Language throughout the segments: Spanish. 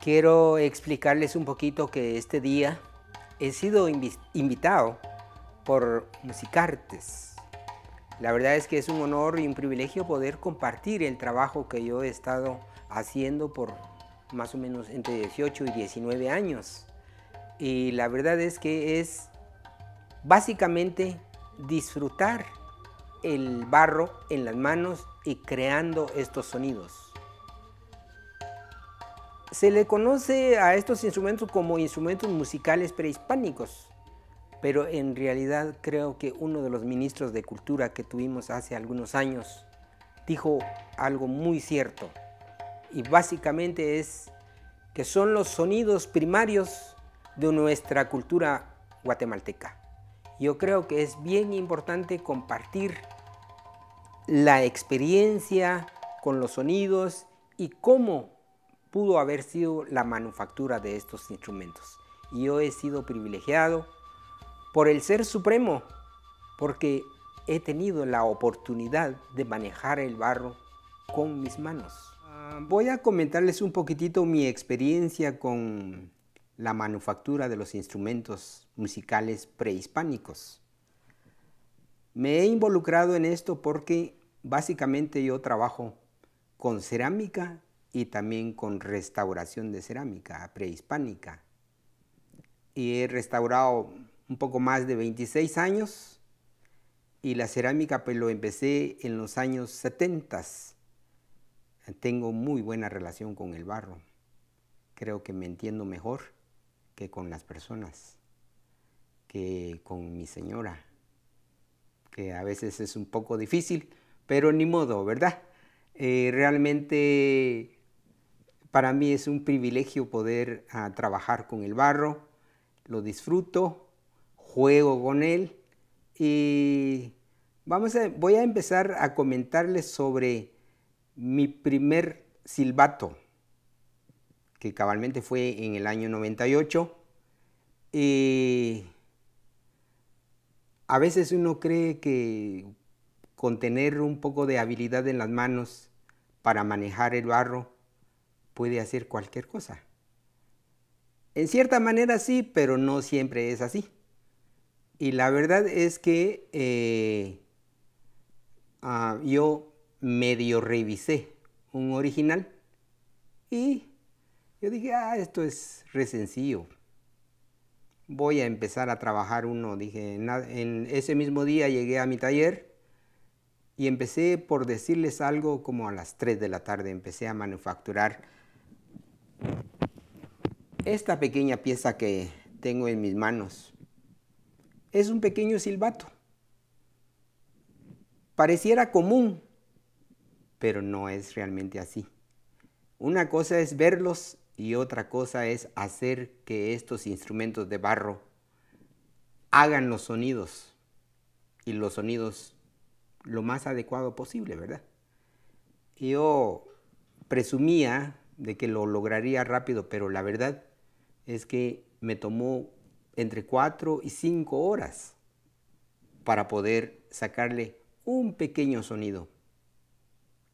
quiero explicarles un poquito que este día he sido invitado por Musicartes. La verdad es que es un honor y un privilegio poder compartir el trabajo que yo he estado haciendo por más o menos entre 18 y 19 años. Y la verdad es que es básicamente disfrutar el barro en las manos y creando estos sonidos. Se le conoce a estos instrumentos como instrumentos musicales prehispánicos, pero en realidad creo que uno de los ministros de cultura que tuvimos hace algunos años dijo algo muy cierto y básicamente es que son los sonidos primarios de nuestra cultura guatemalteca. Yo creo que es bien importante compartir la experiencia con los sonidos y cómo pudo haber sido la manufactura de estos instrumentos. Y yo he sido privilegiado por el Ser Supremo, porque he tenido la oportunidad de manejar el barro con mis manos. Ah, voy a comentarles un poquitito mi experiencia con la manufactura de los instrumentos musicales prehispánicos. Me he involucrado en esto porque básicamente yo trabajo con cerámica y también con restauración de cerámica prehispánica. Y he restaurado un poco más de 26 años y la cerámica pues lo empecé en los años 70. Tengo muy buena relación con el barro. Creo que me entiendo mejor que con las personas, que con mi señora, que a veces es un poco difícil, pero ni modo, ¿verdad? Eh, realmente para mí es un privilegio poder ah, trabajar con el barro, lo disfruto, juego con él y voy a empezar a comentarles sobre mi primer silbato, que cabalmente fue en el año 98. a veces uno cree que con tener un poco de habilidad en las manos para manejar el barro, puede hacer cualquier cosa. En cierta manera sí, pero no siempre es así. Y la verdad es que eh, ah, yo medio revisé un original y yo dije, ah, esto es re sencillo. Voy a empezar a trabajar uno. Dije, en ese mismo día llegué a mi taller y empecé por decirles algo como a las 3 de la tarde. Empecé a manufacturar esta pequeña pieza que tengo en mis manos es un pequeño silbato. Pareciera común, pero no es realmente así. Una cosa es verlos y otra cosa es hacer que estos instrumentos de barro hagan los sonidos y los sonidos lo más adecuado posible, ¿verdad? Yo presumía de que lo lograría rápido, pero la verdad es que me tomó entre cuatro y cinco horas para poder sacarle un pequeño sonido.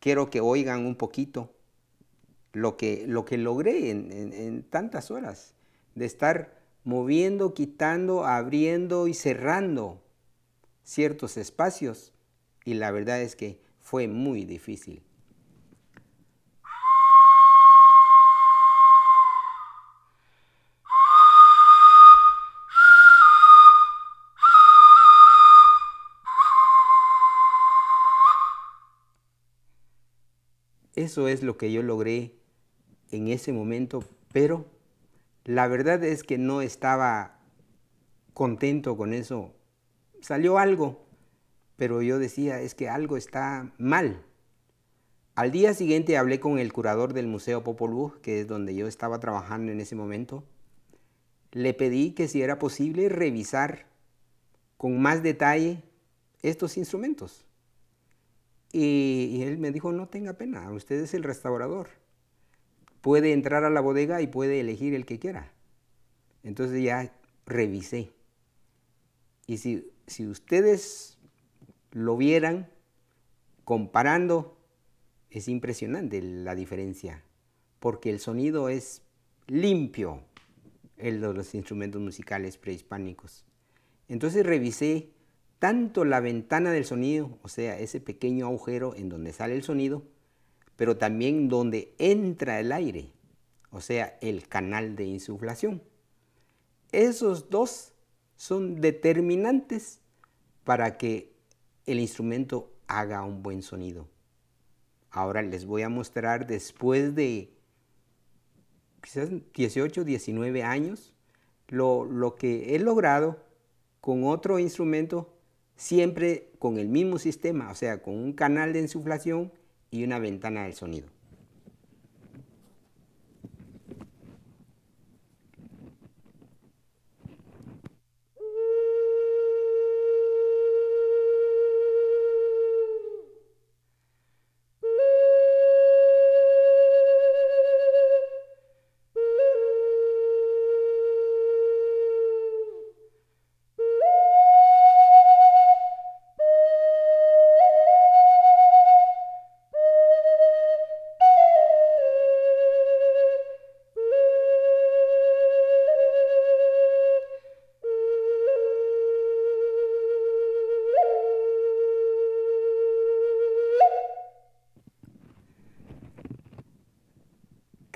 Quiero que oigan un poquito lo que, lo que logré en, en tantas horas de estar moviendo, quitando, abriendo y cerrando ciertos espacios. Y la verdad es que fue muy difícil. Eso es lo que yo logré en ese momento, pero la verdad es que no estaba contento con eso. Salió algo, pero yo decía, es que algo está mal. Al día siguiente hablé con el curador del Museo Popol Vuh, que es donde yo estaba trabajando en ese momento. Le pedí que si era posible revisar con más detalle estos instrumentos. Y, él me dijo, no tenga pena, usted es el restaurador. Puede entrar a la bodega y puede elegir el que quiera. Entonces ya revisé. Y si, si ustedes lo vieran comparando, es impresionante la diferencia, porque el sonido es limpio, el de los instrumentos musicales prehispánicos. Entonces revisé tanto la ventana del sonido, o sea, ese pequeño agujero en donde sale el sonido, pero también donde entra el aire, o sea, el canal de insuflación. Esos dos son determinantes para que el instrumento haga un buen sonido. Ahora les voy a mostrar después de quizás 18, 19 años, lo, lo que he logrado con otro instrumento siempre con el mismo sistema, o sea, con un canal de insuflación y una ventana del sonido.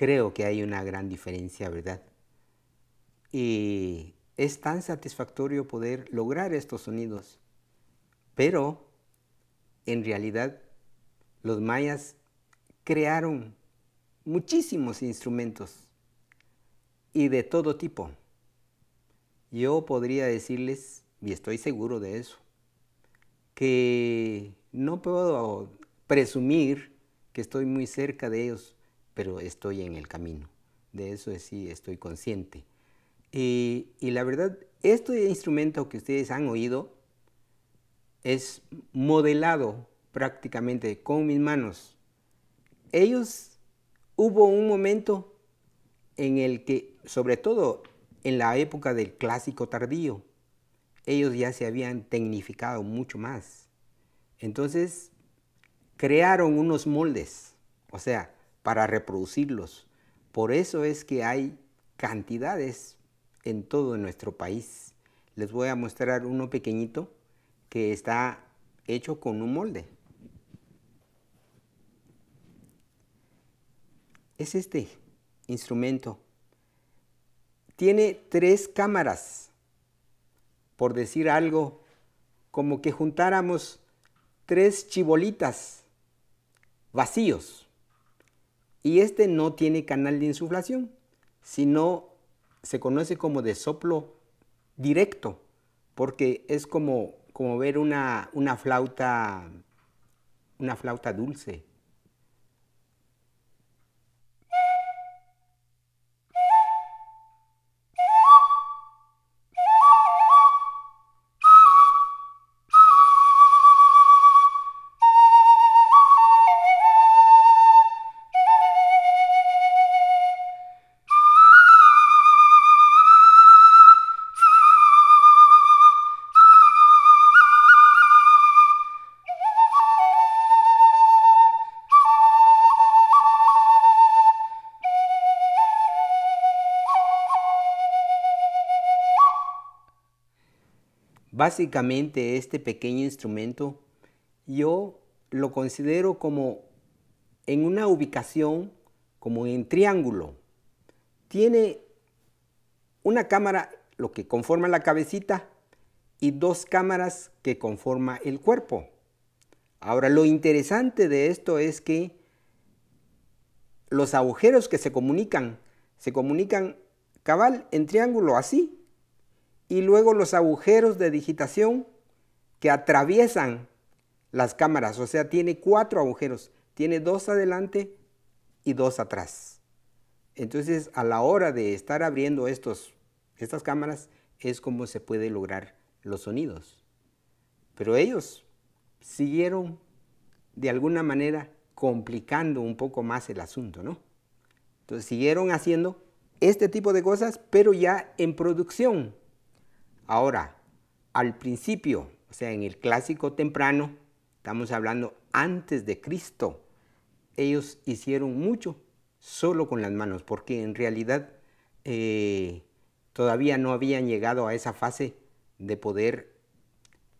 creo que hay una gran diferencia, ¿verdad? Y es tan satisfactorio poder lograr estos sonidos, pero en realidad los mayas crearon muchísimos instrumentos y de todo tipo. Yo podría decirles, y estoy seguro de eso, que no puedo presumir que estoy muy cerca de ellos, pero estoy en el camino. De eso sí estoy consciente. Y, y la verdad, este instrumento que ustedes han oído es modelado prácticamente con mis manos. Ellos, hubo un momento en el que, sobre todo en la época del clásico tardío, ellos ya se habían tecnificado mucho más. Entonces, crearon unos moldes. O sea, para reproducirlos. Por eso es que hay cantidades en todo nuestro país. Les voy a mostrar uno pequeñito que está hecho con un molde. Es este instrumento. Tiene tres cámaras. Por decir algo, como que juntáramos tres chibolitas vacíos y este no tiene canal de insuflación, sino se conoce como de soplo directo, porque es como, como ver una, flauta, una flauta dulce Básicamente este pequeño instrumento yo lo considero como en una ubicación como en triángulo. Tiene una cámara, lo que conforma la cabecita, y dos cámaras que conforma el cuerpo. Ahora, lo interesante de esto es que los agujeros que se comunican, se comunican cabal en triángulo así, y luego los agujeros de digitación que atraviesan las cámaras. O sea, tiene cuatro agujeros. Tiene dos adelante y dos atrás. Entonces, a la hora de estar abriendo estos, estas cámaras, es como se puede lograr los sonidos. Pero ellos siguieron, de alguna manera, complicando un poco más el asunto, ¿no? Entonces, siguieron haciendo este tipo de cosas, pero ya en producción. Ahora, al principio, o sea, en el clásico temprano, estamos hablando antes de Cristo, ellos hicieron mucho solo con las manos, porque en realidad eh, todavía no habían llegado a esa fase de poder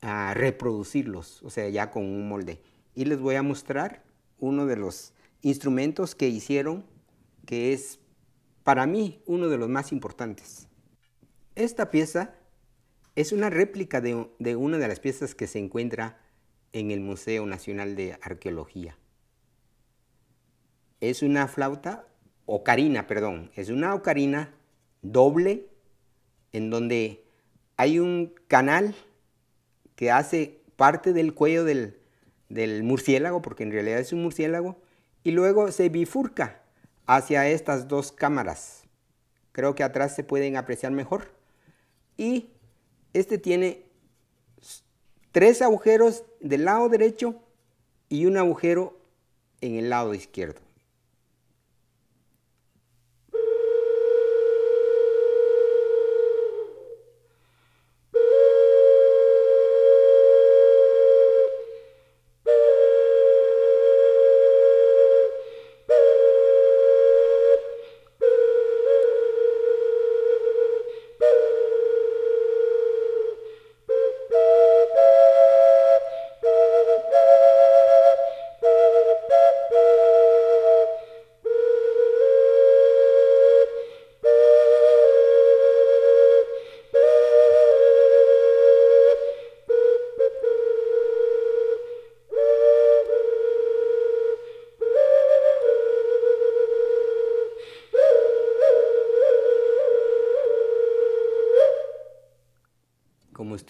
ah, reproducirlos, o sea, ya con un molde. Y les voy a mostrar uno de los instrumentos que hicieron, que es para mí uno de los más importantes. Esta pieza es una réplica de, una de las piezas que se encuentra en el Museo Nacional de Arqueología. Es una flauta, ocarina, perdón, es una ocarina doble en donde hay un canal que hace parte del cuello del, del, murciélago, porque en realidad es un murciélago, y luego se bifurca hacia estas dos cámaras. Creo que atrás se pueden apreciar mejor. Y este tiene tres agujeros del lado derecho y un agujero en el lado izquierdo.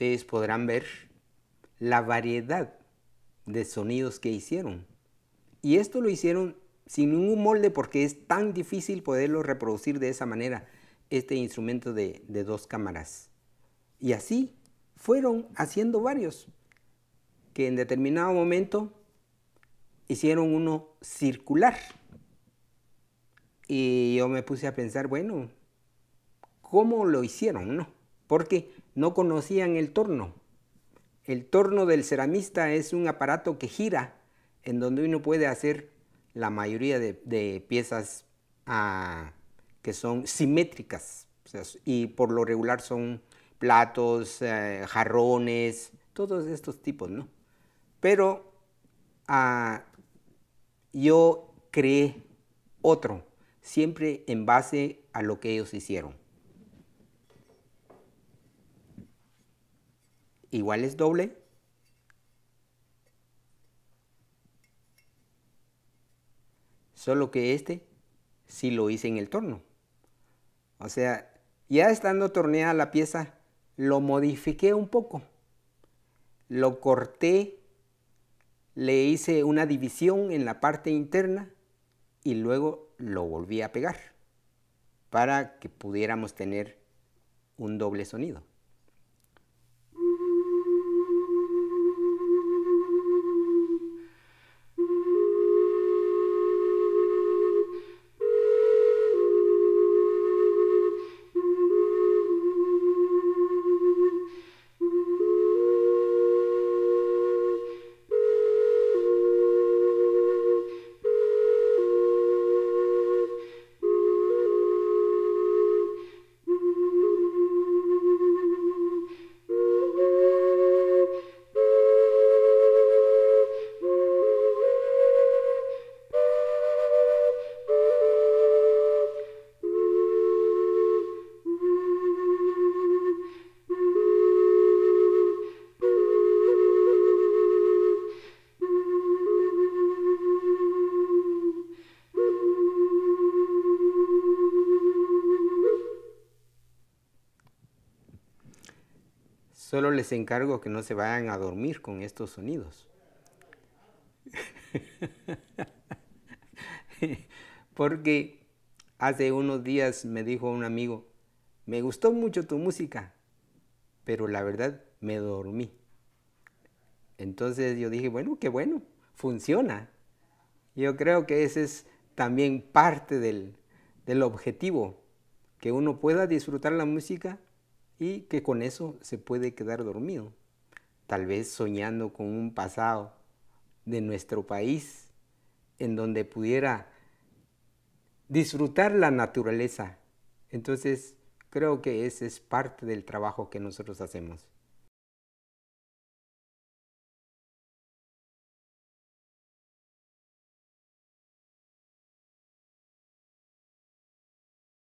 ustedes podrán ver la variedad de sonidos que hicieron. Y esto lo hicieron sin ningún molde porque es tan difícil poderlo reproducir de esa manera, este instrumento de, dos cámaras. Y así fueron haciendo varios, que en determinado momento hicieron uno circular. Y yo me puse a pensar, bueno, ¿cómo lo hicieron? No, porque no conocían el torno. El torno del ceramista es un aparato que gira, en donde uno puede hacer la mayoría de, piezas ah, que son simétricas, y por lo regular son platos, eh, jarrones, todos estos tipos, ¿no? Pero ah, yo creé otro, siempre en base a lo que ellos hicieron. igual es doble. Solo que este sí lo hice en el torno. O sea, ya estando torneada la pieza, lo modifiqué un poco. Lo corté, le hice una división en la parte interna y luego lo volví a pegar para que pudiéramos tener un doble sonido. Solo les encargo que no se vayan a dormir con estos sonidos. Porque hace unos días me dijo un amigo, me gustó mucho tu música, pero la verdad me dormí. Entonces yo dije, bueno, qué bueno, funciona. Yo creo que ese es también parte del, del objetivo, que uno pueda disfrutar la música y que con eso se puede quedar dormido, tal vez soñando con un pasado de nuestro país en donde pudiera disfrutar la naturaleza. Entonces, creo que ese es parte del trabajo que nosotros hacemos.